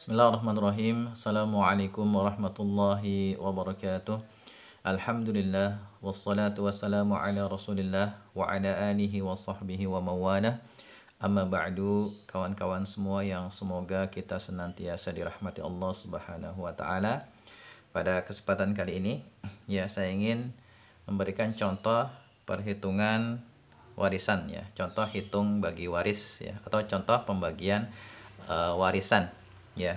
Bismillahirrahmanirrahim. Assalamualaikum warahmatullahi wabarakatuh. Alhamdulillah wassalatu wassalamu ala Rasulillah wa ala alihi wa sahbihi wa mawalah. Amma ba'du, kawan-kawan semua yang semoga kita senantiasa dirahmati Allah Subhanahu wa taala. Pada kesempatan kali ini, ya saya ingin memberikan contoh perhitungan warisan ya, contoh hitung bagi waris ya atau contoh pembagian uh, warisan ya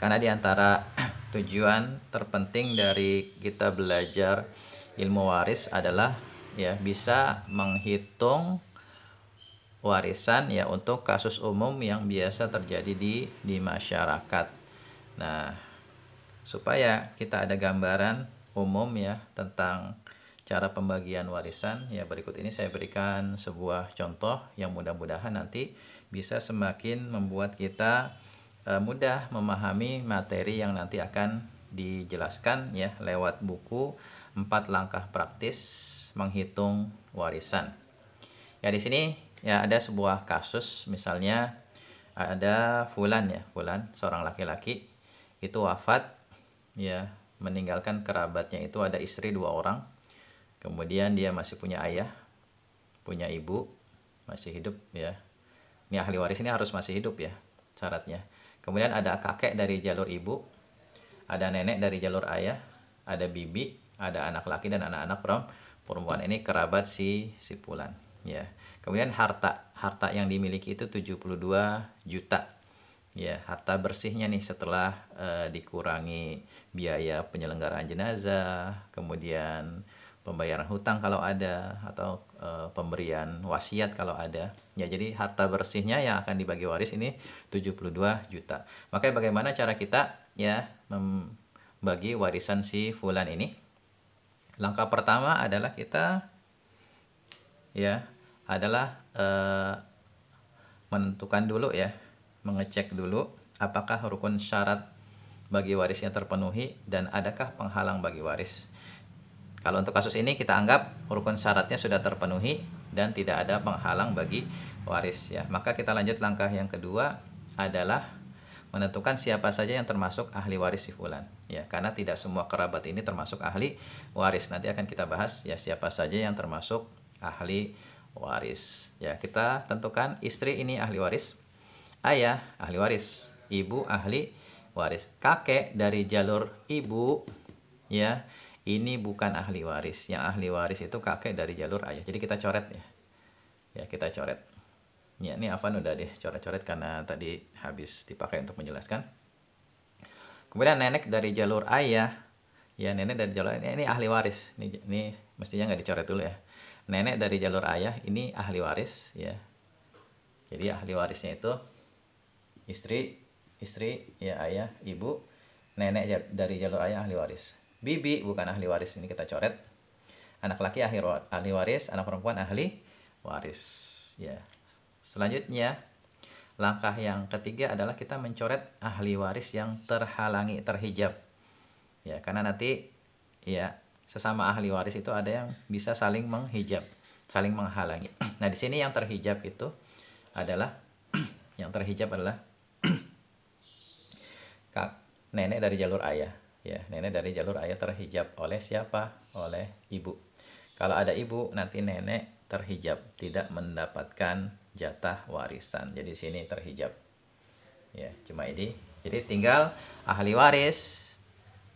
karena diantara tujuan terpenting dari kita belajar ilmu waris adalah ya bisa menghitung warisan ya untuk kasus umum yang biasa terjadi di di masyarakat. Nah, supaya kita ada gambaran umum ya tentang cara pembagian warisan ya berikut ini saya berikan sebuah contoh yang mudah-mudahan nanti bisa semakin membuat kita Eh, mudah memahami materi yang nanti akan dijelaskan ya lewat buku empat langkah praktis menghitung warisan. Ya di sini ya ada sebuah kasus misalnya ada Fulan ya, Fulan seorang laki-laki itu wafat ya meninggalkan kerabatnya itu ada istri dua orang. Kemudian dia masih punya ayah, punya ibu, masih hidup ya. Ini ahli waris ini harus masih hidup ya syaratnya. Kemudian ada kakek dari jalur ibu, ada nenek dari jalur ayah, ada bibi, ada anak laki dan anak-anak perempuan. Ini kerabat si sipulan. ya. Kemudian harta, harta yang dimiliki itu 72 juta. Ya, harta bersihnya nih setelah uh, dikurangi biaya penyelenggaraan jenazah, kemudian pembayaran hutang kalau ada atau e, pemberian wasiat kalau ada. Ya, jadi harta bersihnya yang akan dibagi waris ini 72 juta. Makanya bagaimana cara kita ya membagi warisan si fulan ini? Langkah pertama adalah kita ya, adalah e, menentukan dulu ya, mengecek dulu apakah rukun syarat bagi warisnya terpenuhi dan adakah penghalang bagi waris. Kalau untuk kasus ini kita anggap rukun syaratnya sudah terpenuhi dan tidak ada penghalang bagi waris ya. Maka kita lanjut langkah yang kedua adalah menentukan siapa saja yang termasuk ahli waris si fulan ya karena tidak semua kerabat ini termasuk ahli waris nanti akan kita bahas ya siapa saja yang termasuk ahli waris ya kita tentukan istri ini ahli waris ayah ahli waris ibu ahli waris kakek dari jalur ibu ya ini bukan ahli waris. Yang ahli waris itu kakek dari jalur ayah. Jadi kita coret ya. Ya, kita coret. Ya, ini Avan udah deh coret-coret karena tadi habis dipakai untuk menjelaskan. Kemudian nenek dari jalur ayah. Ya, nenek dari jalur ayah. Ini ahli waris. Ini, ini mestinya nggak dicoret dulu ya. Nenek dari jalur ayah ini ahli waris ya. Jadi ahli warisnya itu istri, istri, ya ayah, ibu, nenek dari jalur ayah ahli waris bibi bukan ahli waris ini kita coret anak laki ahli, ahli waris anak perempuan ahli waris ya selanjutnya langkah yang ketiga adalah kita mencoret ahli waris yang terhalangi terhijab ya karena nanti ya sesama ahli waris itu ada yang bisa saling menghijab saling menghalangi nah di sini yang terhijab itu adalah yang terhijab adalah kak nenek dari jalur ayah ya nenek dari jalur ayah terhijab oleh siapa oleh ibu kalau ada ibu nanti nenek terhijab tidak mendapatkan jatah warisan jadi sini terhijab ya cuma ini jadi tinggal ahli waris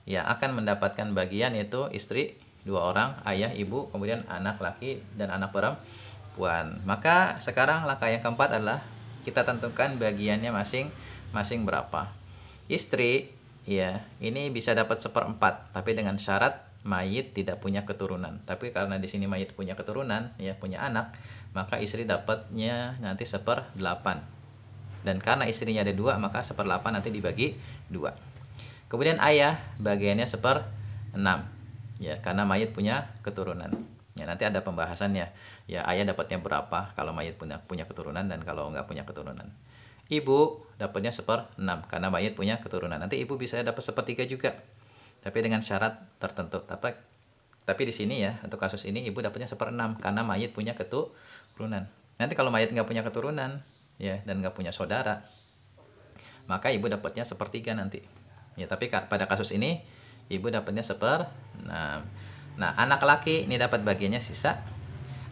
yang akan mendapatkan bagian itu istri dua orang ayah ibu kemudian anak laki dan anak perempuan maka sekarang langkah yang keempat adalah kita tentukan bagiannya masing masing berapa istri Ya, ini bisa dapat seperempat, tapi dengan syarat mayit tidak punya keturunan. Tapi karena di sini mayit punya keturunan, ya punya anak, maka istri dapatnya nanti seperdelapan. Dan karena istrinya ada dua, maka seperdelapan nanti dibagi dua. Kemudian ayah bagiannya seperenam, ya karena mayit punya keturunan. Ya nanti ada pembahasannya. Ya ayah dapatnya berapa kalau mayit punya punya keturunan dan kalau nggak punya keturunan ibu dapatnya seper seperenam karena mayit punya keturunan. Nanti ibu bisa dapat sepertiga juga. Tapi dengan syarat tertentu. Tapi tapi di sini ya, untuk kasus ini ibu dapatnya seper seperenam karena mayit punya keturunan. Nanti kalau mayit nggak punya keturunan ya dan nggak punya saudara, maka ibu dapatnya sepertiga nanti. Ya, tapi pada kasus ini ibu dapatnya seperenam. Nah, anak laki ini dapat bagiannya sisa,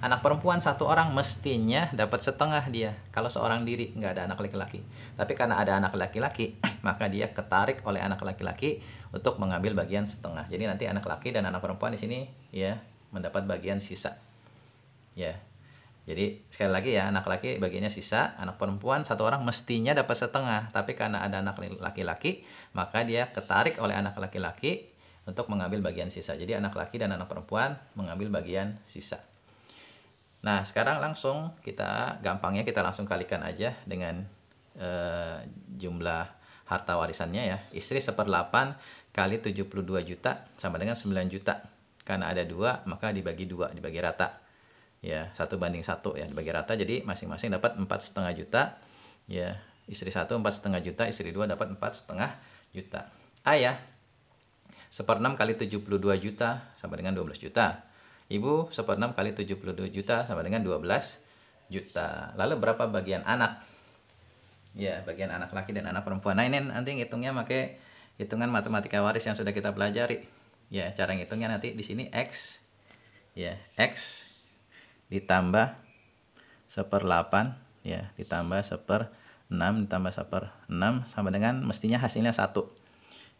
anak perempuan satu orang mestinya dapat setengah dia kalau seorang diri nggak ada anak laki-laki tapi karena ada anak laki-laki maka dia ketarik oleh anak laki-laki untuk mengambil bagian setengah jadi nanti anak laki dan anak perempuan di sini ya mendapat bagian sisa ya jadi sekali lagi ya anak laki bagiannya sisa anak perempuan satu orang mestinya dapat setengah tapi karena ada anak laki-laki maka dia ketarik oleh anak laki-laki untuk mengambil bagian sisa jadi anak laki dan anak perempuan mengambil bagian sisa Nah, sekarang langsung kita gampangnya kita langsung kalikan aja dengan e, jumlah harta warisannya ya. Istri seperdelapan kali 72 juta sama dengan 9 juta. Karena ada dua, maka dibagi dua, dibagi rata. Ya, satu banding satu ya, dibagi rata. Jadi masing-masing dapat empat setengah juta. Ya, istri satu empat setengah juta, istri dua dapat empat setengah juta. ayah 1 ya. seperenam kali 72 juta sama dengan 12 juta Ibu seperenam kali 72 juta sama dengan 12 juta. Lalu berapa bagian anak? Ya, bagian anak laki dan anak perempuan. Nah, ini nanti ngitungnya pakai hitungan matematika waris yang sudah kita pelajari. Ya, cara ngitungnya nanti di sini X ya, X ditambah 1/8 ya, ditambah seper 6 ditambah 1 6 sama dengan mestinya hasilnya satu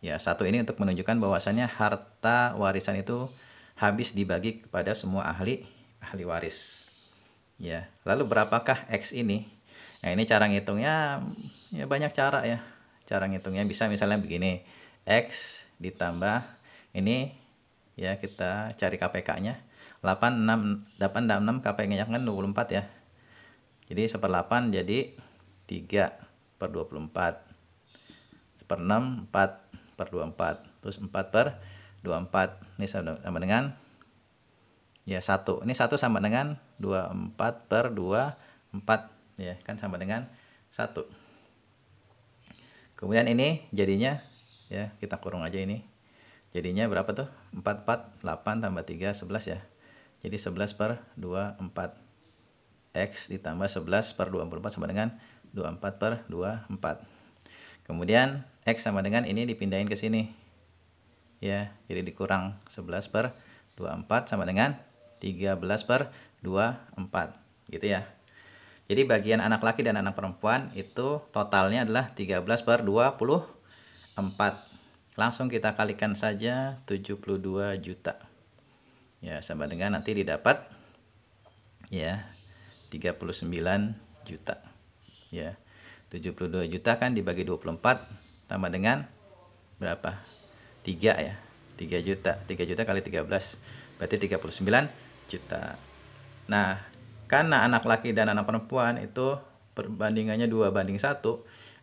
ya satu ini untuk menunjukkan bahwasannya harta warisan itu habis dibagi kepada semua ahli ahli waris. Ya, lalu berapakah X ini? Nah, ini cara ngitungnya ya banyak cara ya. Cara ngitungnya bisa misalnya begini. X ditambah ini ya kita cari KPK-nya. 86 KPK-nya kan 24 ya. Jadi 1/8 jadi 3 per 24. 1/6 4 per 24. Terus 4 per dua empat, ini sama dengan ya satu, ini satu sama dengan dua empat per dua empat, ya kan sama dengan satu. kemudian ini jadinya ya kita kurung aja ini jadinya berapa tuh empat empat, delapan tambah tiga sebelas ya jadi sebelas per dua empat X ditambah sebelas per dua empat sama dengan dua empat per dua empat. kemudian X sama dengan ini dipindahin ke sini ya jadi dikurang 11 per 24 sama dengan 13 per 24 gitu ya jadi bagian anak laki dan anak perempuan itu totalnya adalah 13 per 24 langsung kita kalikan saja 72 juta ya sama dengan nanti didapat ya 39 juta ya 72 juta kan dibagi 24 tambah dengan berapa 3 ya 3 juta 3 juta kali 13 berarti 39 juta nah karena anak laki dan anak perempuan itu perbandingannya 2 banding 1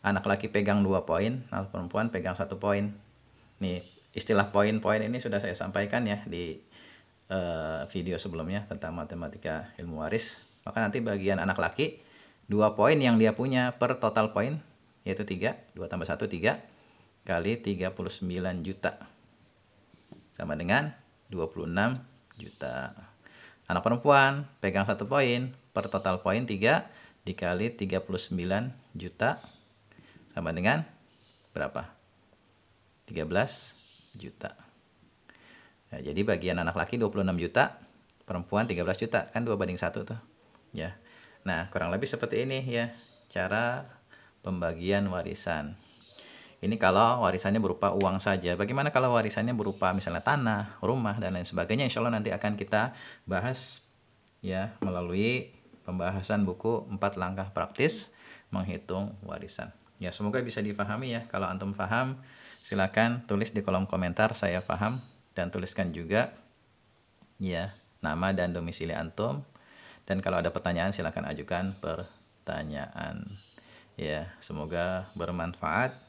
anak laki pegang 2 poin anak perempuan pegang 1 poin nih istilah poin-poin ini sudah saya sampaikan ya di uh, video sebelumnya tentang matematika ilmu waris maka nanti bagian anak laki 2 poin yang dia punya per total poin yaitu 3 2 tambah 1 3 kali 39 juta sama dengan 26 juta. Anak perempuan pegang satu poin per total poin 3 dikali 39 juta sama dengan berapa? 13 juta. Nah, jadi bagian anak laki 26 juta, perempuan 13 juta, kan 2 banding 1 tuh. Ya. Nah, kurang lebih seperti ini ya cara pembagian warisan. Ini kalau warisannya berupa uang saja. Bagaimana kalau warisannya berupa misalnya tanah, rumah, dan lain sebagainya. Insya Allah nanti akan kita bahas ya melalui pembahasan buku 4 langkah praktis menghitung warisan. Ya semoga bisa difahami ya. Kalau antum paham silakan tulis di kolom komentar saya paham dan tuliskan juga ya nama dan domisili antum. Dan kalau ada pertanyaan silakan ajukan pertanyaan. Ya, semoga bermanfaat.